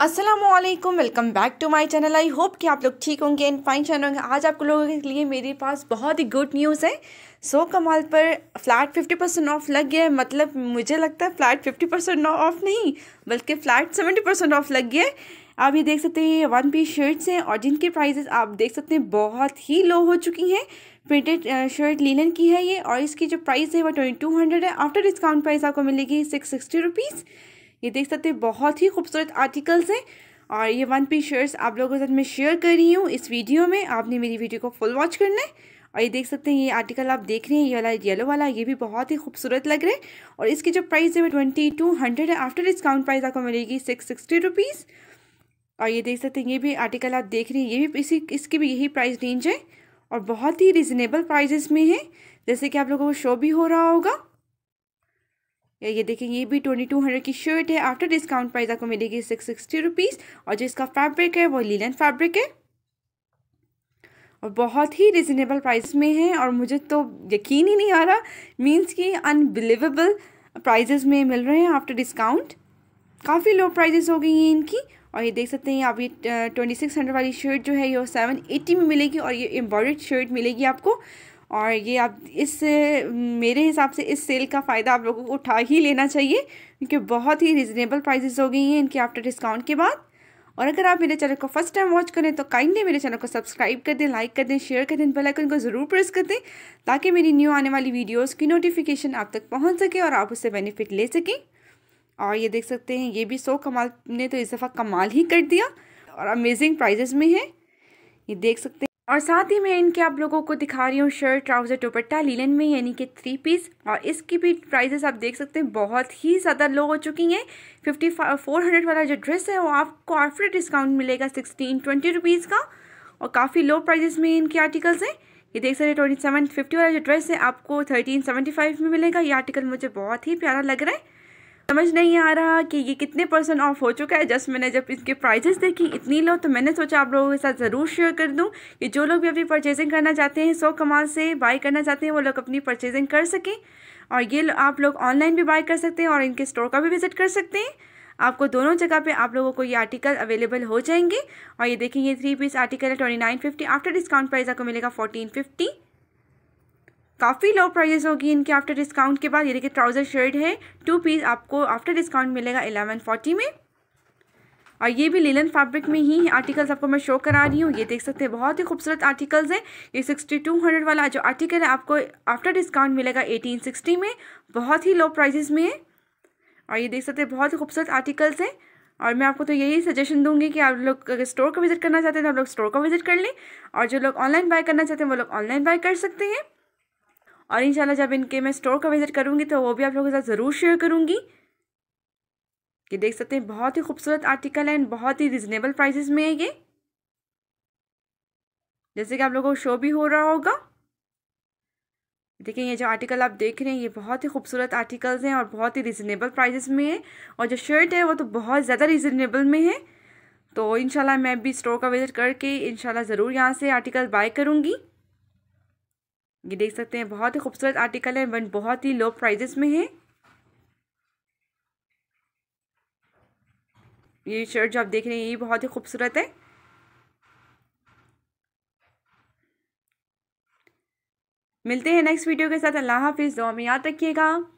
Aslam welcome back to my channel I hope कि आप लोग ठीक होंगे एंड फाइन चैनल होंगे आज आप लोगों के लिए मेरे पास बहुत ही गुड न्यूज़ है सो so, कमाल पर फ्लैट 50 परसेंट ऑफ लग गया है मतलब मुझे लगता है फ्लैट 50 परसेंट ऑफ नहीं बल्कि फ्लैट 70 परसेंट ऑफ लग गया है आप ये देख सकते हैं ये वन पीस शर्ट्स हैं और जिनके प्राइजेस आप देख सकते हैं बहुत ही लो हो चुकी हैं प्रिंटेड शर्ट लीलन की है ये और इसकी जो प्राइस है वो ट्वेंटी है आफ्टर डिस्काउंट प्राइस आपको मिलेगी सिक्स सिक्सटी रुपीज़ ये देख सकते हैं बहुत ही खूबसूरत आर्टिकल्स हैं और ये वन पीस शर्ट्स आप लोगों के साथ मैं शेयर कर रही हूँ इस वीडियो में आपने मेरी वीडियो को फुल वॉच करना है और ये देख सकते हैं ये आर्टिकल आप देख रहे हैं ये वाला येलो वाला ये भी बहुत ही खूबसूरत लग रहा है और इसकी जो प्राइस है वो ट्वेंटी टू हंड्रेड है आफ्टर डिस्काउंट प्राइस आपको मिलेगी सिक्स सिक्सटी रुपीज़ और ये देख सकते हैं ये भी आर्टिकल आप देख रहे हैं ये भी इसी इसकी भी यही प्राइस रेंज है और बहुत ही रिजनेबल प्राइजेस में है जैसे कि आप लोगों को शो भी हो रहा होगा या ये देखें ये भी ट्वेंटी टू हंड्रेड की शर्ट है आफ्टर डिस्काउंट प्राइस आपको मिलेगी सिक्स सिक्सटी रुपीज़ और जो इसका फैब्रिक है वो लीलन फैब्रिक है और बहुत ही रिजनेबल प्राइस में है और मुझे तो यकीन ही नहीं आ रहा मीन्स कि अनबिलीवेबल प्राइजेस में मिल रहे हैं आफ्टर डिस्काउंट काफ़ी लो प्राइजेस हो गई हैं इनकी और ये देख सकते हैं आप ये ट्वेंटी सिक्स हंड्रेड वाली शर्ट जो है ये सेवन एट्टी में मिलेगी और ये एम्ब्रॉयड शर्ट मिलेगी आपको और ये आप इस मेरे हिसाब से इस सेल का फ़ायदा आप लोगों को उठा ही लेना चाहिए क्योंकि बहुत ही रिजनेबल प्राइजेज़ हो गई हैं इनके आफ्टर डिस्काउंट के बाद और अगर आप मेरे चैनल को फर्स्ट टाइम वॉच करें तो काइंडली मेरे चैनल को सब्सक्राइब कर दें लाइक कर दें शेयर कर दें बेल आइकन को ज़रूर प्रेस कर दें ताकि मेरी न्यू आने वाली वीडियोस की नोटिफिकेशन आप तक पहुंच सके और आप उससे बेनिफिट ले सकें और ये देख सकते हैं ये भी सो कमाल ने तो इस दफ़ा कमाल ही कर दिया और अमेजिंग प्राइजेज़ में है ये देख सकते हैं और साथ ही मैं इनके आप लोगों को दिखा रही हूँ शर्ट ट्राउज़र दुपट्टा लीलन में यानी कि थ्री पीस और इसकी भी प्राइजेस आप देख सकते हैं बहुत ही ज़्यादा लो हो चुकी हैं फिफ्टी फोर हंड्रेड वाला जो ड्रेस है वो आपको ऑफर डिस्काउंट मिलेगा सिक्सटीन ट्वेंटी रुपीज़ का और काफ़ी लो प्राइजेस में इनके आर्टिकल्स हैं ये देख सकते हैं ट्वेंटी सेवन फिफ्टी वाला जो ड्रेस है आपको थर्टीन सेवेंटी फाइव में मिलेगा ये आर्टिकल मुझे बहुत ही प्यारा लग रहा है समझ नहीं आ रहा कि ये कितने परसेंट ऑफ हो चुका है जस्ट मैंने जब इसके प्राइजेस देखी इतनी लो तो मैंने सोचा आप लोगों के साथ ज़रूर शेयर कर दूँ कि जो लोग भी अपनी परचेजिंग करना चाहते हैं सौ कमाल से बाई करना चाहते हैं वो लोग अपनी परचेजिंग कर सकें और ये लो, आप लोग ऑनलाइन भी बाई कर सकते हैं और इनके स्टोर का भी विज़िट कर सकते हैं आपको दोनों जगह पे आप लोगों को ये आर्टिकल अवेलेबल हो जाएंगे और ये देखें ये थ्री पीस आर्टिकल है twenty nine fifty after discount price आपको मिलेगा फोर्टीन फिफ्टी काफ़ी लो प्राइजेस होगी इनके आफ्टर डिस्काउंट के बाद ये देखिए ट्राउज़र शर्ट है टू पीस आपको आफ्टर डिस्काउंट मिलेगा एलेवन फोर्टी में और ये भी लीलन फैब्रिक में ही आर्टिकल्स आपको मैं शो करा रही हूँ ये देख सकते हैं बहुत ही खूबसूरत आर्टिकल्स हैं ये सिक्सटी टू हंड्रेड वाला जो आर्टिकल है आपको आफ्टर डिस्काउंट मिलेगा एटीन सिक्सटी में बहुत ही लो प्राइजेस में है और ये देख सकते हैं बहुत ही खूबसूरत आर्टिकल्स हैं और मैं आपको तो यही सजेशन दूंगी कि आप लोग अगर स्टोर को विज़िट करना चाहते हैं तो आप लोग स्टोर को विज़िट कर लें और जो लोग ऑनलाइन बाय करना चाहते हैं वो लोग ऑनलाइन बाय कर सकते हैं और इन जब इनके मैं स्टोर का विज़िट करूँगी तो वो भी आप लोगों के साथ ज़रूर शेयर करूँगी ये देख सकते हैं बहुत ही खूबसूरत आर्टिकल है एंड बहुत ही रिजनेबल प्राइसेस में है ये जैसे कि आप लोगों को शो भी हो रहा होगा देखिए ये जो आर्टिकल आप देख रहे हैं ये बहुत ही खूबसूरत आर्टिकल्स हैं और बहुत ही रिजनेबल प्राइजेस में है और जो शर्ट है वो तो बहुत ज़्यादा रिजनेबल में है तो इनशाला मैं भी स्टोर का विज़िट करके इनशाला ज़रूर यहाँ से आर्टिकल बाय करूँगी ये देख सकते हैं बहुत ही खूबसूरत आर्टिकल है बट बहुत ही लो प्राइजेस में है ये शर्ट जो आप देख रहे हैं ये बहुत ही खूबसूरत है मिलते हैं नेक्स्ट वीडियो के साथ अल्लाह हाफिज़ दुआ में याद रखिएगा